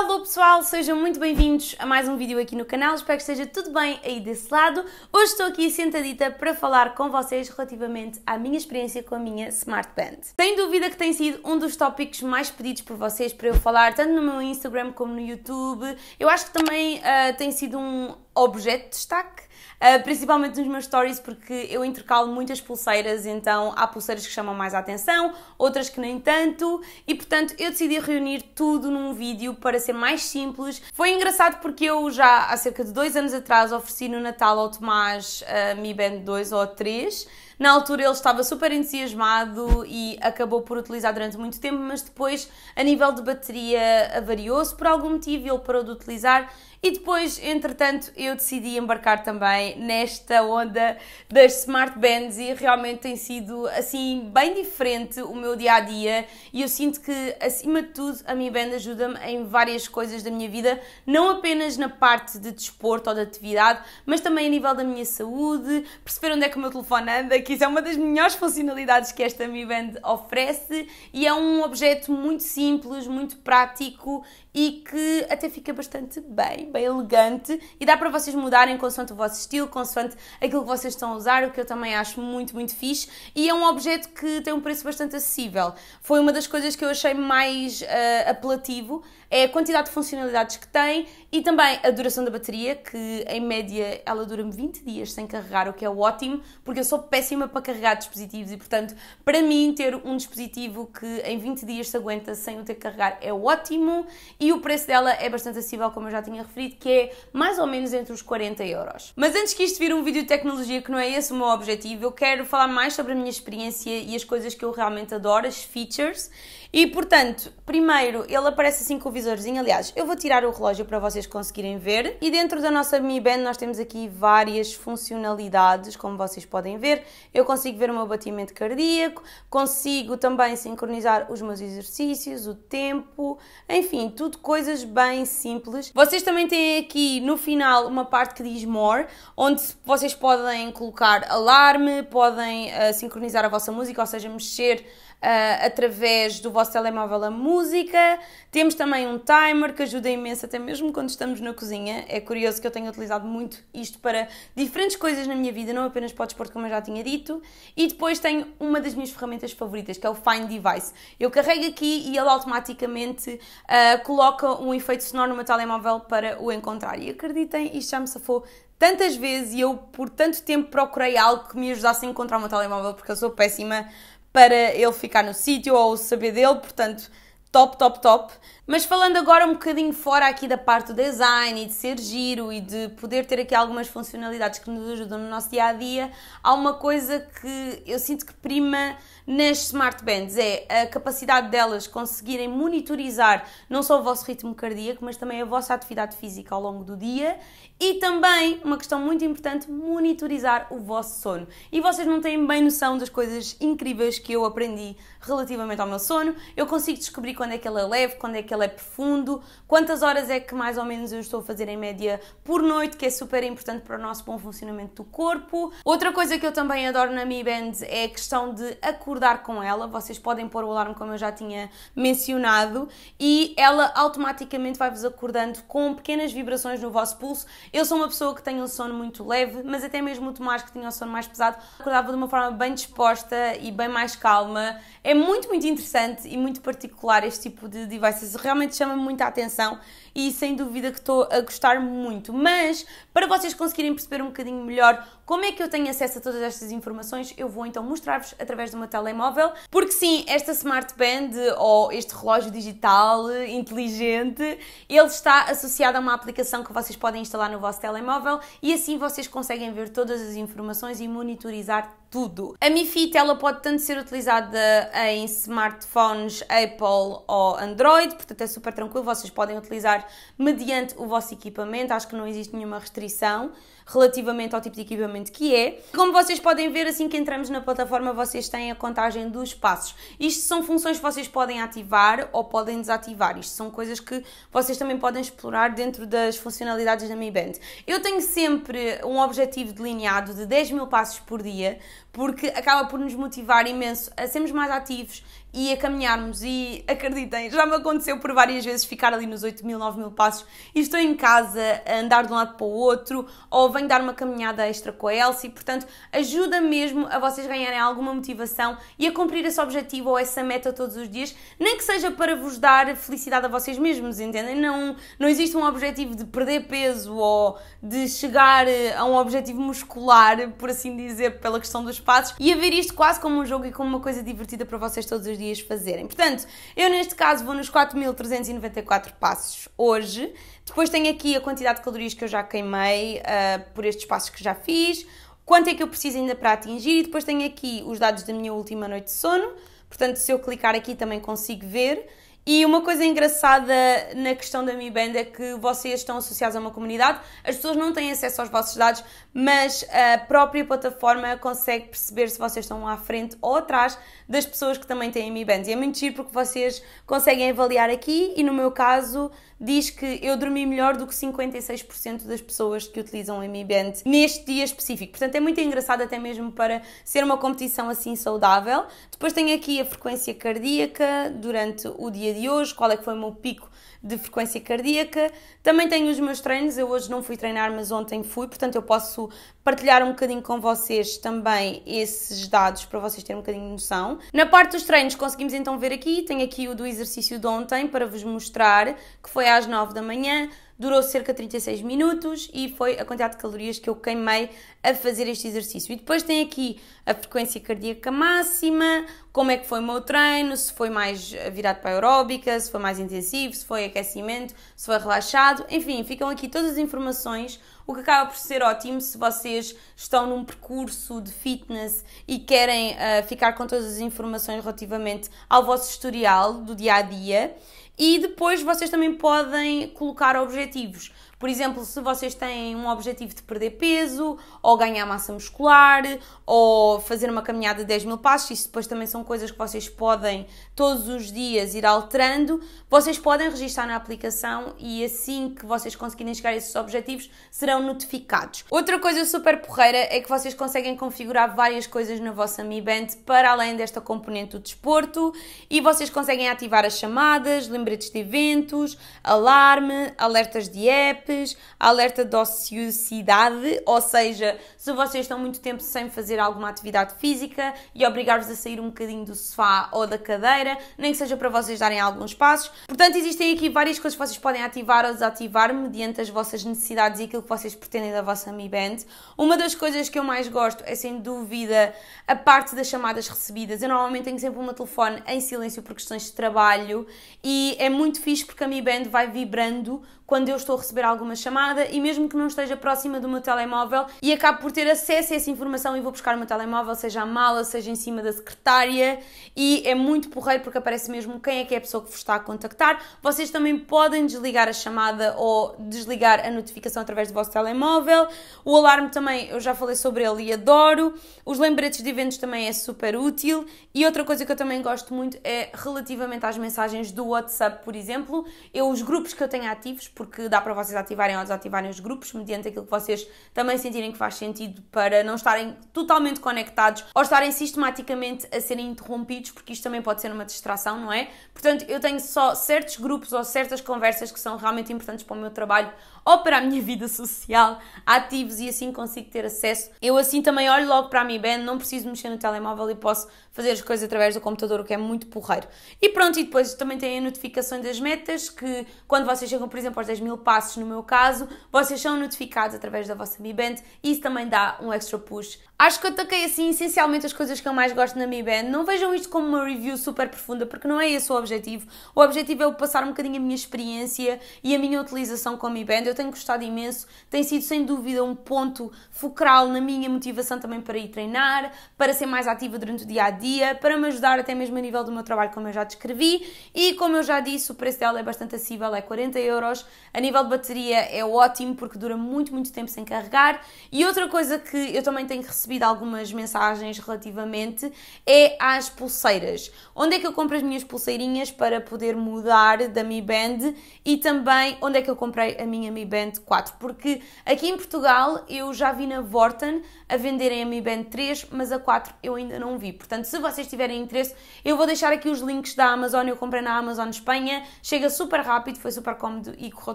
Alô pessoal, sejam muito bem-vindos a mais um vídeo aqui no canal, espero que esteja tudo bem aí desse lado. Hoje estou aqui sentadita para falar com vocês relativamente à minha experiência com a minha Smart Band. Sem dúvida que tem sido um dos tópicos mais pedidos por vocês para eu falar, tanto no meu Instagram como no YouTube. Eu acho que também uh, tem sido um objeto de destaque ah, principalmente nos meus stories, porque eu intercalo muitas pulseiras, então há pulseiras que chamam mais a atenção, outras que nem tanto, e portanto eu decidi reunir tudo num vídeo para ser mais simples. Foi engraçado porque eu já há cerca de dois anos atrás ofereci no Natal ao Tomás a ah, Mi Band 2 ou 3. Na altura ele estava super entusiasmado e acabou por utilizar durante muito tempo, mas depois, a nível de bateria, avariou-se por algum motivo e ele parou de utilizar e depois, entretanto, eu decidi embarcar também nesta onda das smart bands e realmente tem sido assim bem diferente o meu dia a dia e eu sinto que acima de tudo a minha band ajuda-me em várias coisas da minha vida, não apenas na parte de desporto ou de atividade, mas também a nível da minha saúde, perceber onde é que o meu telefone anda, que isso é uma das melhores funcionalidades que esta Mi Band oferece e é um objeto muito simples, muito prático e que até fica bastante bem, bem elegante e dá para vocês mudarem consoante o vosso estilo, consoante aquilo que vocês estão a usar, o que eu também acho muito, muito fixe e é um objeto que tem um preço bastante acessível. Foi uma das coisas que eu achei mais uh, apelativo é a quantidade de funcionalidades que tem e também a duração da bateria, que em média ela dura-me 20 dias sem carregar, o que é ótimo, porque eu sou péssima para carregar dispositivos e, portanto, para mim, ter um dispositivo que em 20 dias se aguenta sem o ter que carregar é ótimo e o preço dela é bastante acessível, como eu já tinha referido, que é mais ou menos entre os 40 euros. Mas antes que isto vire um vídeo de tecnologia, que não é esse o meu objetivo, eu quero falar mais sobre a minha experiência e as coisas que eu realmente adoro, as features. E, portanto, primeiro, ele aparece assim com o visorzinho, Aliás, eu vou tirar o relógio para vocês conseguirem ver. E dentro da nossa Mi Band nós temos aqui várias funcionalidades, como vocês podem ver. Eu consigo ver o meu batimento cardíaco, consigo também sincronizar os meus exercícios, o tempo, enfim, tudo coisas bem simples. Vocês também têm aqui no final uma parte que diz More, onde vocês podem colocar alarme, podem uh, sincronizar a vossa música, ou seja, mexer uh, através do vosso telemóvel a música. Temos também um timer que ajuda imenso, até mesmo quando estamos na cozinha. É curioso que eu tenho utilizado muito isto para diferentes coisas na minha vida, não apenas para o desporto, como eu já tinha dito. E depois tenho uma das minhas ferramentas favoritas, que é o Find Device. Eu carrego aqui e ele automaticamente uh, coloca um efeito sonoro no meu telemóvel para o encontrar. E acreditem, isto já me safou tantas vezes e eu por tanto tempo procurei algo que me ajudasse a encontrar o meu telemóvel porque eu sou péssima para ele ficar no sítio ou saber dele, portanto, top, top, top. Mas falando agora um bocadinho fora aqui da parte do design e de ser giro e de poder ter aqui algumas funcionalidades que nos ajudam no nosso dia a dia, há uma coisa que eu sinto que prima nas smart bands é a capacidade delas conseguirem monitorizar não só o vosso ritmo cardíaco, mas também a vossa atividade física ao longo do dia e também, uma questão muito importante, monitorizar o vosso sono. E vocês não têm bem noção das coisas incríveis que eu aprendi relativamente ao meu sono. Eu consigo descobrir quando é que ele é leve, quando é que ele é profundo, quantas horas é que mais ou menos eu estou a fazer em média por noite, que é super importante para o nosso bom funcionamento do corpo. Outra coisa que eu também adoro na Mi Band é a questão de acordar com ela. Vocês podem pôr o alarme, como eu já tinha mencionado, e ela automaticamente vai-vos acordando com pequenas vibrações no vosso pulso eu sou uma pessoa que tem um sono muito leve, mas até mesmo o Tomás, que tinha um sono mais pesado, acordava de uma forma bem disposta e bem mais calma. É muito, muito interessante e muito particular este tipo de devices. Realmente chama muita atenção e sem dúvida que estou a gostar muito. Mas para vocês conseguirem perceber um bocadinho melhor como é que eu tenho acesso a todas estas informações? Eu vou então mostrar-vos através de uma telemóvel, porque sim, esta smart band ou este relógio digital eh, inteligente, ele está associado a uma aplicação que vocês podem instalar no vosso telemóvel e assim vocês conseguem ver todas as informações e monitorizar tudo. A MiFit ela pode tanto ser utilizada em smartphones Apple ou Android, portanto é super tranquilo, vocês podem utilizar mediante o vosso equipamento, acho que não existe nenhuma restrição relativamente ao tipo de equipamento que é. Como vocês podem ver, assim que entramos na plataforma, vocês têm a contagem dos passos. Isto são funções que vocês podem ativar ou podem desativar. Isto são coisas que vocês também podem explorar dentro das funcionalidades da Mi Band. Eu tenho sempre um objetivo delineado de 10 mil passos por dia, porque acaba por nos motivar imenso a sermos mais ativos, e a caminharmos. E acreditem, já me aconteceu por várias vezes ficar ali nos 8 mil, 9 mil passos e estou em casa a andar de um lado para o outro ou venho dar uma caminhada extra com a Elsie. Portanto, ajuda mesmo a vocês ganharem alguma motivação e a cumprir esse objetivo ou essa meta todos os dias, nem que seja para vos dar felicidade a vocês mesmos, entendem? Não, não existe um objetivo de perder peso ou de chegar eh, a um objetivo muscular, por assim dizer, pela questão dos passos, e a ver isto quase como um jogo e como uma coisa divertida para vocês todos os fazerem. Portanto, eu neste caso vou nos 4.394 passos hoje. Depois tenho aqui a quantidade de calorias que eu já queimei uh, por estes passos que já fiz, quanto é que eu preciso ainda para atingir e depois tenho aqui os dados da minha última noite de sono. Portanto, se eu clicar aqui também consigo ver. E uma coisa engraçada na questão da Mi Band é que vocês estão associados a uma comunidade, as pessoas não têm acesso aos vossos dados, mas a própria plataforma consegue perceber se vocês estão à frente ou atrás das pessoas que também têm Mi Band. E é muito giro porque vocês conseguem avaliar aqui e no meu caso diz que eu dormi melhor do que 56% das pessoas que utilizam o band neste dia específico. Portanto, é muito engraçado até mesmo para ser uma competição assim saudável. Depois tenho aqui a frequência cardíaca durante o dia de hoje, qual é que foi o meu pico de frequência cardíaca. Também tenho os meus treinos, eu hoje não fui treinar, mas ontem fui, portanto eu posso partilhar um bocadinho com vocês também esses dados para vocês terem um bocadinho de noção. Na parte dos treinos conseguimos então ver aqui, tenho aqui o do exercício de ontem para vos mostrar, que foi às 9 da manhã durou cerca de 36 minutos e foi a quantidade de calorias que eu queimei a fazer este exercício. E depois tem aqui a frequência cardíaca máxima, como é que foi o meu treino, se foi mais eh, virado para a aeróbica, se foi mais intensivo, se foi aquecimento, se foi relaxado, enfim, ficam aqui todas as informações o que acaba por ser ótimo se vocês estão num percurso de fitness e querem uh, ficar com todas as informações relativamente ao vosso historial do dia a dia. E depois vocês também podem colocar objetivos. Por exemplo, se vocês têm um objetivo de perder peso, ou ganhar massa muscular, ou fazer uma caminhada de 10 mil passos, isso depois também são coisas que vocês podem todos os dias ir alterando, vocês podem registrar na aplicação e assim que vocês conseguirem chegar a esses objetivos, serão notificados. Outra coisa super porreira é que vocês conseguem configurar várias coisas na vossa Mi Band para além desta componente do desporto e vocês conseguem ativar as chamadas, lembretes de eventos, alarme, alertas de app, alerta de ociosidade, ou seja, se vocês estão muito tempo sem fazer alguma atividade física e obrigar-vos a sair um bocadinho do sofá ou da cadeira, nem que seja para vocês darem alguns passos. Portanto, existem aqui várias coisas que vocês podem ativar ou desativar mediante as vossas necessidades e aquilo que vocês pretendem da vossa Mi Band. Uma das coisas que eu mais gosto é, sem dúvida, a parte das chamadas recebidas. Eu normalmente tenho sempre o meu telefone em silêncio por questões de trabalho e é muito fixe porque a Mi Band vai vibrando quando eu estou a receber alguma chamada e mesmo que não esteja próxima do meu telemóvel e acabo por ter acesso a essa informação e vou buscar o meu telemóvel, seja a mala, seja em cima da secretária e é muito porreiro porque aparece mesmo quem é que é a pessoa que vos está a contactar. Vocês também podem desligar a chamada ou desligar a notificação através do vosso telemóvel. O alarme também, eu já falei sobre ele e adoro. Os lembretes de eventos também é super útil. E outra coisa que eu também gosto muito é relativamente às mensagens do WhatsApp, por exemplo. Eu, os grupos que eu tenho ativos, porque dá para vocês ativarem ou desativarem os grupos mediante aquilo que vocês também sentirem que faz sentido para não estarem totalmente conectados ou estarem sistematicamente a serem interrompidos, porque isto também pode ser uma distração, não é? Portanto, eu tenho só certos grupos ou certas conversas que são realmente importantes para o meu trabalho ou para a minha vida social, ativos e assim consigo ter acesso. Eu assim também olho logo para a Mi Band, não preciso mexer no telemóvel e posso fazer as coisas através do computador, o que é muito porreiro. E pronto, e depois também tem a notificação das metas, que quando vocês chegam, por exemplo, aos 10 mil passos, no meu caso, vocês são notificados através da vossa Mi Band e isso também dá um extra push. Acho que eu toquei assim essencialmente as coisas que eu mais gosto na Mi Band. Não vejam isto como uma review super profunda, porque não é esse o objetivo. O objetivo é eu passar um bocadinho a minha experiência e a minha utilização com a Mi Band eu tenho gostado imenso, tem sido sem dúvida um ponto focal na minha motivação também para ir treinar, para ser mais ativa durante o dia a dia, para me ajudar até mesmo a nível do meu trabalho, como eu já descrevi. E como eu já disse, o preço dela é bastante acessível, é 40 euros. A nível de bateria é ótimo porque dura muito, muito tempo sem carregar. E outra coisa que eu também tenho recebido algumas mensagens relativamente é às pulseiras. Onde é que eu compro as minhas pulseirinhas para poder mudar da Mi Band e também onde é que eu comprei a minha Mi Mi Band 4, porque aqui em Portugal eu já vi na Vorten a venderem a Mi Band 3, mas a 4 eu ainda não vi. Portanto, se vocês tiverem interesse, eu vou deixar aqui os links da Amazon, eu comprei na Amazon Espanha, chega super rápido, foi super cómodo e correu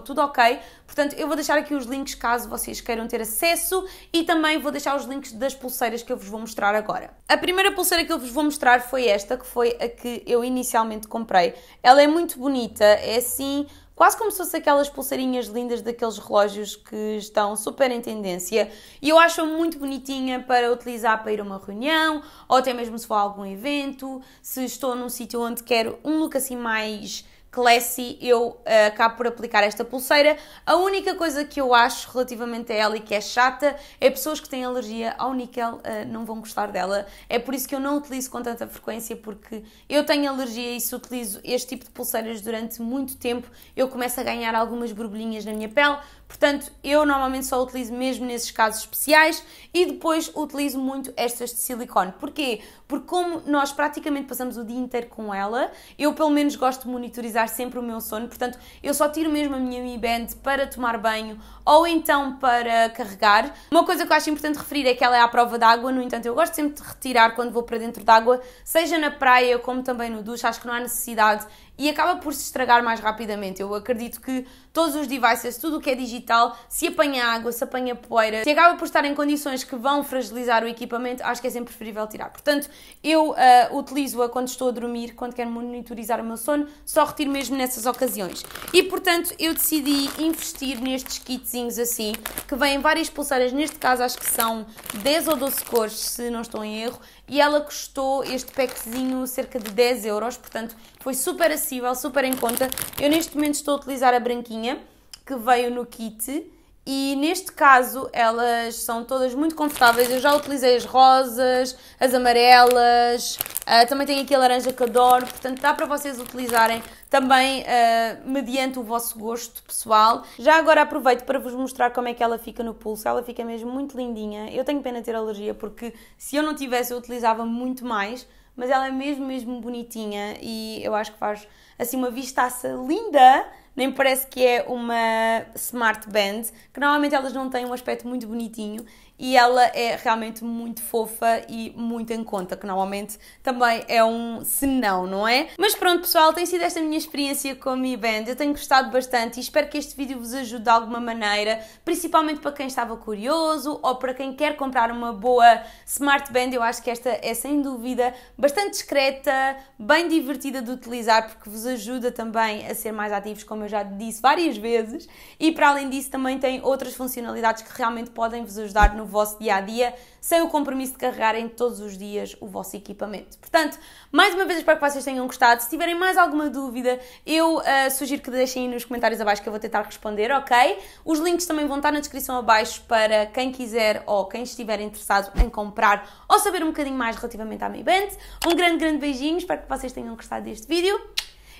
tudo ok. Portanto, eu vou deixar aqui os links caso vocês queiram ter acesso e também vou deixar os links das pulseiras que eu vos vou mostrar agora. A primeira pulseira que eu vos vou mostrar foi esta, que foi a que eu inicialmente comprei. Ela é muito bonita, é assim quase como se fosse aquelas pulseirinhas lindas daqueles relógios que estão super em tendência e eu acho muito bonitinha para utilizar para ir a uma reunião ou até mesmo se for a algum evento, se estou num sítio onde quero um look assim mais Classy, eu uh, acabo por aplicar esta pulseira. A única coisa que eu acho relativamente a ela e que é chata é pessoas que têm alergia ao níquel uh, não vão gostar dela. É por isso que eu não utilizo com tanta frequência, porque eu tenho alergia e se utilizo este tipo de pulseiras durante muito tempo, eu começo a ganhar algumas borbulhinhas na minha pele, Portanto, eu normalmente só utilizo mesmo nesses casos especiais e depois utilizo muito estas de silicone. Porquê? Porque como nós praticamente passamos o dia inteiro com ela, eu pelo menos gosto de monitorizar sempre o meu sono, portanto, eu só tiro mesmo a minha Mi Band para tomar banho ou então para carregar. Uma coisa que eu acho importante referir é que ela é à prova d'água, no entanto, eu gosto sempre de retirar quando vou para dentro d'água, seja na praia como também no ducho, acho que não há necessidade e acaba por se estragar mais rapidamente. Eu acredito que todos os devices, tudo o que é digital, se apanha água, se apanha poeira, se acaba por estar em condições que vão fragilizar o equipamento, acho que é sempre preferível tirar. Portanto, eu uh, utilizo-a quando estou a dormir, quando quero monitorizar o meu sono, só retiro mesmo nessas ocasiões. E portanto, eu decidi investir nestes kits assim, que vêm várias pulseiras, neste caso acho que são 10 ou 12 cores, se não estou em erro, e ela custou este packzinho cerca de 10 euros, portanto foi super acessível, super em conta. Eu neste momento estou a utilizar a branquinha, que veio no kit, e neste caso elas são todas muito confortáveis. Eu já utilizei as rosas, as amarelas, ah, também tenho aqui a laranja que adoro, portanto dá para vocês utilizarem também uh, mediante o vosso gosto pessoal. Já agora aproveito para vos mostrar como é que ela fica no pulso. Ela fica mesmo muito lindinha. Eu tenho pena de ter alergia porque se eu não tivesse eu utilizava muito mais, mas ela é mesmo, mesmo bonitinha e eu acho que faz assim uma vistaça linda nem parece que é uma smart band, que normalmente elas não têm um aspecto muito bonitinho e ela é realmente muito fofa e muito em conta, que normalmente também é um senão, não é? Mas pronto, pessoal, tem sido esta minha experiência com a Mi Band. Eu tenho gostado bastante e espero que este vídeo vos ajude de alguma maneira, principalmente para quem estava curioso ou para quem quer comprar uma boa Smart Band. Eu acho que esta é sem dúvida bastante discreta, bem divertida de utilizar, porque vos ajuda também a ser mais ativos, como eu já disse várias vezes, e para além disso também tem outras funcionalidades que realmente podem vos ajudar no vosso dia a dia, sem o compromisso de carregarem todos os dias o vosso equipamento. Portanto, mais uma vez espero que vocês tenham gostado. Se tiverem mais alguma dúvida, eu uh, sugiro que deixem nos comentários abaixo que eu vou tentar responder, ok? Os links também vão estar na descrição abaixo para quem quiser ou quem estiver interessado em comprar ou saber um bocadinho mais relativamente à Mi Band. Um grande, grande beijinho, espero que vocês tenham gostado deste vídeo.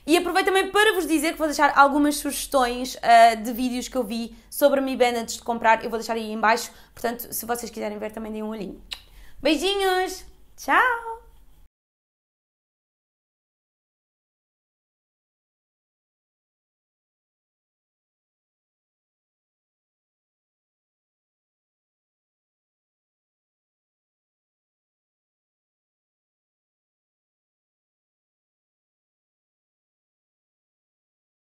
E aproveito também para vos dizer que vou deixar algumas sugestões uh, de vídeos que eu vi sobre a Mi Band antes de comprar. Eu vou deixar aí embaixo. Portanto, se vocês quiserem ver, também deem um olhinho. Beijinhos! Tchau!